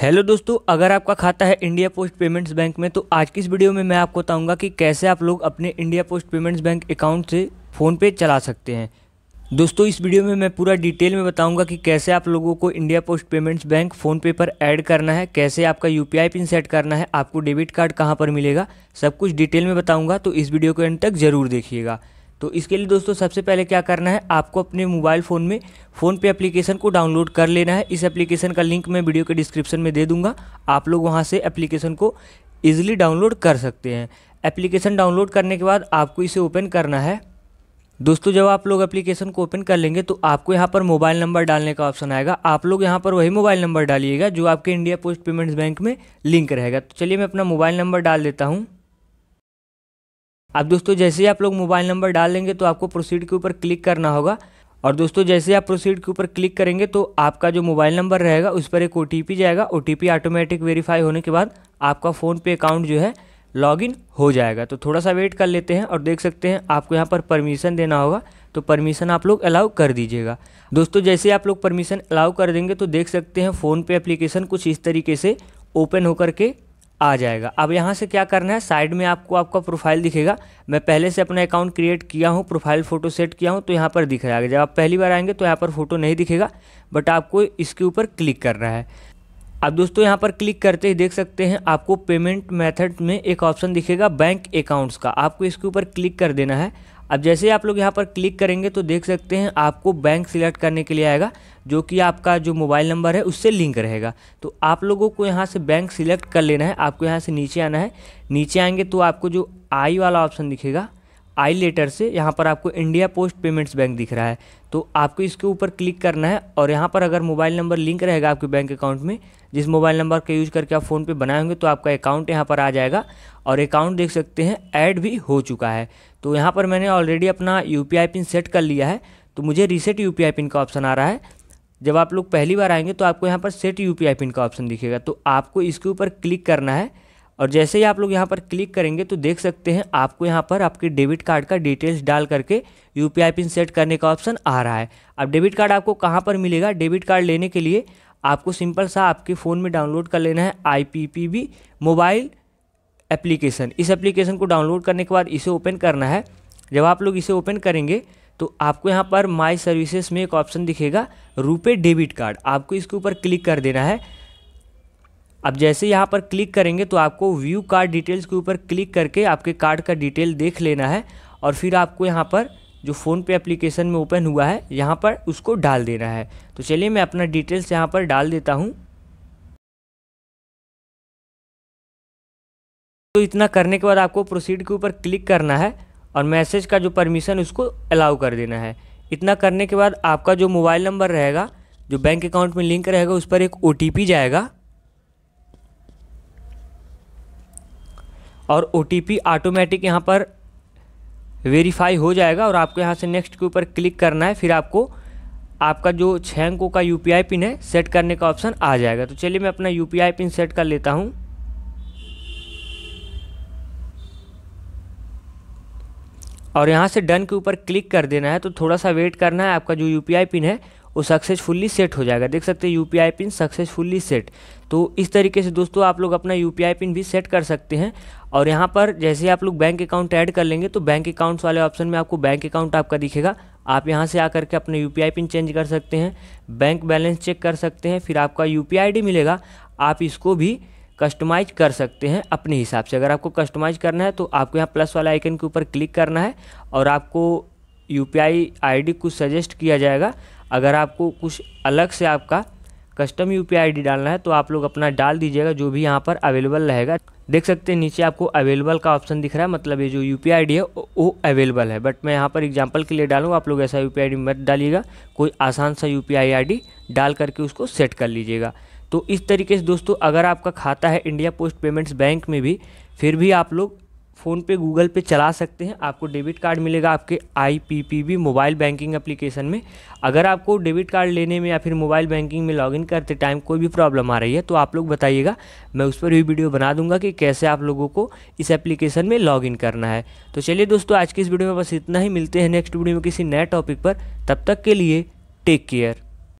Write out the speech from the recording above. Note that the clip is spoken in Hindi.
हेलो दोस्तों अगर आपका खाता है इंडिया पोस्ट पेमेंट्स बैंक में तो आज की इस वीडियो में मैं आपको बताऊंगा कि कैसे आप लोग अपने India post payments bank account से फ़ोन पे चला सकते हैं दोस्तों इस वीडियो में मैं पूरा डिटेल में बताऊंगा कि कैसे आप लोगों को India post payments bank PhonePe पर ऐड करना है कैसे आपका यू पिन सेट करना है आपको डेबिट कार्ड कहाँ पर मिलेगा सब कुछ डिटेल में बताऊँगा तो इस वीडियो को एंड तक ज़रूर देखिएगा तो इसके लिए दोस्तों सबसे पहले क्या करना है आपको अपने मोबाइल फ़ोन में फ़ोन पे एप्लीकेशन को डाउनलोड कर लेना है इस एप्लीकेशन का लिंक मैं वीडियो के डिस्क्रिप्शन में दे दूंगा आप लोग वहाँ से एप्लीकेशन को ईजिली डाउनलोड कर सकते हैं एप्लीकेशन डाउनलोड करने के बाद आपको इसे ओपन करना है दोस्तों जब आप लोग एप्लीकेशन को ओपन कर लेंगे तो आपको यहाँ पर मोबाइल नंबर डालने का ऑप्शन आएगा आप लोग यहाँ पर वही मोबाइल नंबर डालिएगा जो आपके इंडिया पोस्ट पेमेंट्स बैंक में लिंक रहेगा तो चलिए मैं अपना मोबाइल नंबर डाल देता हूँ अब दोस्तों जैसे ही आप लोग मोबाइल नंबर डाल लेंगे तो आपको प्रोसीड के ऊपर क्लिक करना होगा और दोस्तों जैसे आप प्रोसीड के ऊपर क्लिक करेंगे तो आपका जो मोबाइल नंबर रहेगा उस पर एक ओ जाएगा ओ ऑटोमेटिक वेरीफाई होने के बाद आपका फ़ोनपे अकाउंट जो है लॉगिन हो जाएगा तो थोड़ा सा वेट कर लेते हैं और देख सकते हैं आपको यहाँ पर परमिशन देना होगा तो परमिशन आप लोग अलाउ कर दीजिएगा दोस्तों जैसे आप लोग परमिशन अलाउ कर देंगे तो देख सकते हैं फ़ोन पे एप्लीकेशन कुछ इस तरीके से ओपन होकर के आ जाएगा अब यहाँ से क्या करना है साइड में आपको आपका प्रोफाइल दिखेगा मैं पहले से अपना अकाउंट क्रिएट किया हूँ प्रोफाइल फ़ोटो सेट किया हूँ तो यहाँ पर दिख जाएगा जब आप पहली बार आएंगे तो यहाँ पर फ़ोटो नहीं दिखेगा बट आपको इसके ऊपर क्लिक करना है अब दोस्तों यहाँ पर क्लिक करते ही देख सकते हैं आपको पेमेंट मेथड में एक ऑप्शन दिखेगा बैंक अकाउंट्स का आपको इसके ऊपर क्लिक कर देना है अब जैसे आप लोग यहाँ पर क्लिक करेंगे तो देख सकते हैं आपको बैंक सिलेक्ट करने के लिए आएगा जो कि आपका जो मोबाइल नंबर है उससे लिंक रहेगा तो आप लोगों को यहाँ से बैंक सिलेक्ट कर लेना है आपको यहाँ से नीचे आना है नीचे आएंगे तो आपको जो आई वाला ऑप्शन दिखेगा आई लेटर से यहाँ पर आपको इंडिया पोस्ट पेमेंट्स बैंक दिख रहा है तो आपको इसके ऊपर क्लिक करना है और यहाँ पर अगर मोबाइल नंबर लिंक रहेगा आपके बैंक अकाउंट में जिस मोबाइल नंबर का यूज़ करके आप फ़ोन पे बनाए होंगे तो आपका अकाउंट यहाँ पर आ जाएगा और अकाउंट देख सकते हैं ऐड भी हो चुका है तो यहाँ पर मैंने ऑलरेडी अपना यू पिन सेट कर लिया है तो मुझे रीसेट यू पिन का ऑप्शन आ रहा है जब आप लोग पहली बार आएंगे तो आपको यहाँ पर सेट यू पिन का ऑप्शन दिखेगा तो आपको इसके ऊपर क्लिक करना है और जैसे ही आप लोग यहाँ पर क्लिक करेंगे तो देख सकते हैं आपको यहाँ पर आपके डेबिट कार्ड का डिटेल्स डाल करके यू पिन सेट करने का ऑप्शन आ रहा है अब डेबिट कार्ड आपको कहाँ पर मिलेगा डेबिट कार्ड लेने के लिए आपको सिंपल सा आपके फ़ोन में डाउनलोड कर लेना है आई मोबाइल एप्लीकेशन इस एप्लीकेशन को डाउनलोड करने के बाद इसे ओपन करना है जब आप लोग इसे ओपन करेंगे तो आपको यहाँ पर माई सर्विसेज में एक ऑप्शन दिखेगा रुपे डेबिट कार्ड आपको इसके ऊपर क्लिक कर देना है अब जैसे यहाँ पर क्लिक करेंगे तो आपको व्यू कार्ड डिटेल्स के ऊपर क्लिक करके आपके कार्ड का डिटेल देख लेना है और फिर आपको यहाँ पर जो फ़ोनपे एप्लीकेशन में ओपन हुआ है यहाँ पर उसको डाल देना है तो चलिए मैं अपना डिटेल्स यहाँ पर डाल देता हूँ तो इतना करने के बाद आपको प्रोसीड के ऊपर क्लिक करना है और मैसेज का जो परमिशन उसको अलाउ कर देना है इतना करने के बाद आपका जो मोबाइल नंबर रहेगा जो बैंक अकाउंट में लिंक रहेगा उस पर एक ओ जाएगा और ओ ऑटोमेटिक यहाँ पर वेरीफाई हो जाएगा और आपको यहाँ से नेक्स्ट के ऊपर क्लिक करना है फिर आपको आपका जो छः अंकों का यू पिन है सेट करने का ऑप्शन आ जाएगा तो चलिए मैं अपना यू पिन सेट कर लेता हूँ और यहाँ से डन के ऊपर क्लिक कर देना है तो थोड़ा सा वेट करना है आपका जो यू पिन है वो सक्सेसफुली सेट हो जाएगा देख सकते हैं यू पिन सक्सेसफुली सेट तो इस तरीके से दोस्तों आप लोग अपना यू पिन भी सेट कर सकते हैं और यहाँ पर जैसे आप लोग बैंक अकाउंट ऐड कर लेंगे तो बैंक अकाउंट्स वाले ऑप्शन में आपको बैंक अकाउंट आपका दिखेगा आप यहाँ से आकर के अपने यू पिन चेंज कर सकते हैं बैंक बैलेंस चेक कर सकते हैं फिर आपका यू पी मिलेगा आप इसको भी कस्टमाइज कर सकते हैं अपने हिसाब से अगर आपको कस्टमाइज करना है तो आपको यहाँ प्लस वाला आइकन के ऊपर क्लिक करना है और आपको U P I I D कुछ सजेस्ट किया जाएगा अगर आपको कुछ अलग से आपका कस्टम यू पी डालना है तो आप लोग अपना डाल दीजिएगा जो भी यहाँ पर अवेलेबल रहेगा देख सकते हैं नीचे आपको अवेलेबल का ऑप्शन दिख रहा है मतलब ये जो यू पी है वो अवेलेबल है बट मैं यहाँ पर एग्जाम्पल के लिए डालूँ आप लोग ऐसा यू पी मत डालिएगा कोई आसान सा यू पी डाल करके उसको सेट कर लीजिएगा तो इस तरीके से दोस्तों अगर आपका खाता है इंडिया पोस्ट पेमेंट्स बैंक में भी फिर भी आप लोग फ़ोन पे गूगल पे चला सकते हैं आपको डेबिट कार्ड मिलेगा आपके आईपीपीबी मोबाइल बैंकिंग एप्लीकेशन में अगर आपको डेबिट कार्ड लेने में या फिर मोबाइल बैंकिंग में लॉगिन करते टाइम कोई भी प्रॉब्लम आ रही है तो आप लोग बताइएगा मैं उस पर भी वीडियो बना दूंगा कि कैसे आप लोगों को इस एप्लीकेशन में लॉगिन करना है तो चलिए दोस्तों आज की इस वीडियो में बस इतना ही मिलते हैं नेक्स्ट वीडियो में किसी नए टॉपिक पर तब तक के लिए टेक केयर